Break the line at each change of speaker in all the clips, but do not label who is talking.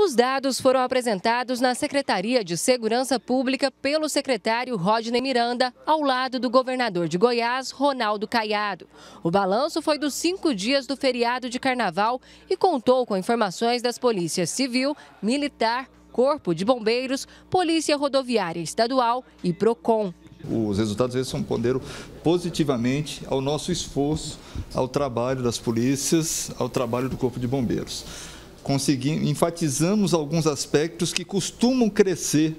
Os dados foram apresentados na Secretaria de Segurança Pública pelo secretário Rodney Miranda, ao lado do governador de Goiás, Ronaldo Caiado. O balanço foi dos cinco dias do feriado de carnaval e contou com informações das polícias civil, militar, corpo de bombeiros, polícia rodoviária estadual e PROCON.
Os resultados eles responderam positivamente ao nosso esforço, ao trabalho das polícias, ao trabalho do Corpo de Bombeiros conseguimos, enfatizamos alguns aspectos que costumam crescer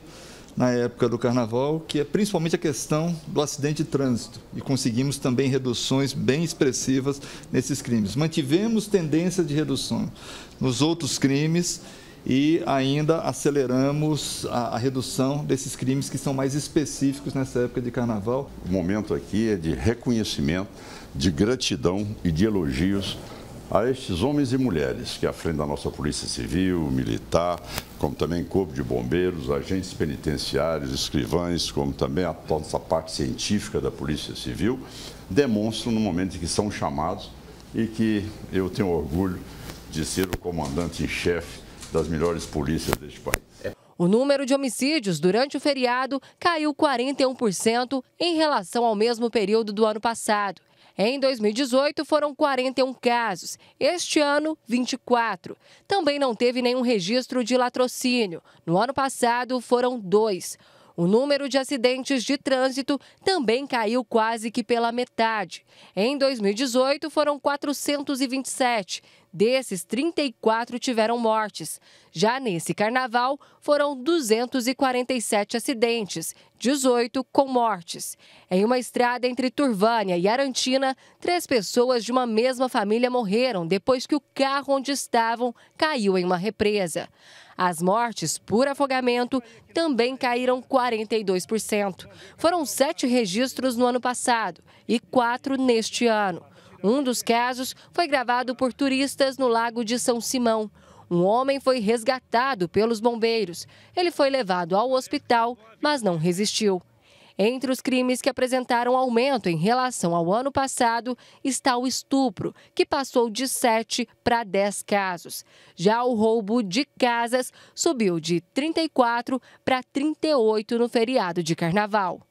na época do carnaval, que é principalmente a questão do acidente de trânsito. E conseguimos também reduções bem expressivas nesses crimes. Mantivemos tendência de redução nos outros crimes e ainda aceleramos a, a redução desses crimes que são mais específicos nessa época de carnaval.
O momento aqui é de reconhecimento, de gratidão e de elogios a estes homens e mulheres que, à frente da nossa Polícia Civil, Militar, como também Corpo de Bombeiros, agentes penitenciários, escrivães, como também a nossa parte científica da Polícia Civil, demonstram no momento em que são chamados e que eu tenho orgulho de ser o comandante em chefe das melhores polícias deste país.
O número de homicídios durante o feriado caiu 41% em relação ao mesmo período do ano passado. Em 2018, foram 41 casos. Este ano, 24. Também não teve nenhum registro de latrocínio. No ano passado, foram dois. O número de acidentes de trânsito também caiu quase que pela metade. Em 2018, foram 427. Desses, 34 tiveram mortes. Já nesse carnaval, foram 247 acidentes, 18 com mortes. Em uma estrada entre Turvânia e Arantina, três pessoas de uma mesma família morreram depois que o carro onde estavam caiu em uma represa. As mortes por afogamento também caíram 42%. Foram sete registros no ano passado e quatro neste ano. Um dos casos foi gravado por turistas no Lago de São Simão. Um homem foi resgatado pelos bombeiros. Ele foi levado ao hospital, mas não resistiu. Entre os crimes que apresentaram aumento em relação ao ano passado está o estupro, que passou de 7 para 10 casos. Já o roubo de casas subiu de 34 para 38 no feriado de carnaval.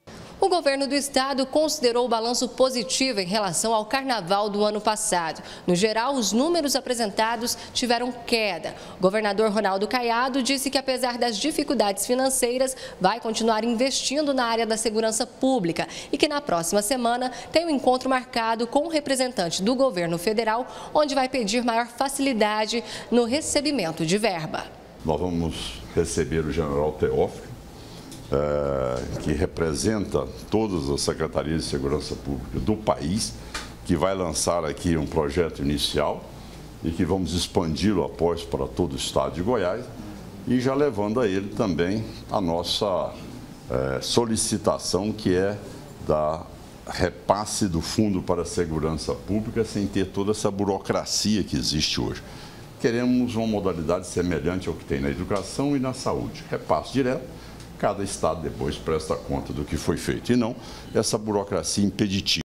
O governo do estado considerou o balanço positivo em relação ao carnaval do ano passado. No geral, os números apresentados tiveram queda. O governador Ronaldo Caiado disse que, apesar das dificuldades financeiras, vai continuar investindo na área da segurança pública e que na próxima semana tem um encontro marcado com o representante do governo federal, onde vai pedir maior facilidade no recebimento de verba.
Nós vamos receber o general Teófilo eh, que representa todas as secretarias de segurança pública do país, que vai lançar aqui um projeto inicial e que vamos expandi-lo após para todo o estado de Goiás e já levando a ele também a nossa é, solicitação que é da repasse do Fundo para a Segurança Pública sem ter toda essa burocracia que existe hoje. Queremos uma modalidade semelhante ao que tem na educação e na saúde. Repasse direto Cada Estado depois presta conta do que foi feito. E não essa burocracia impeditiva.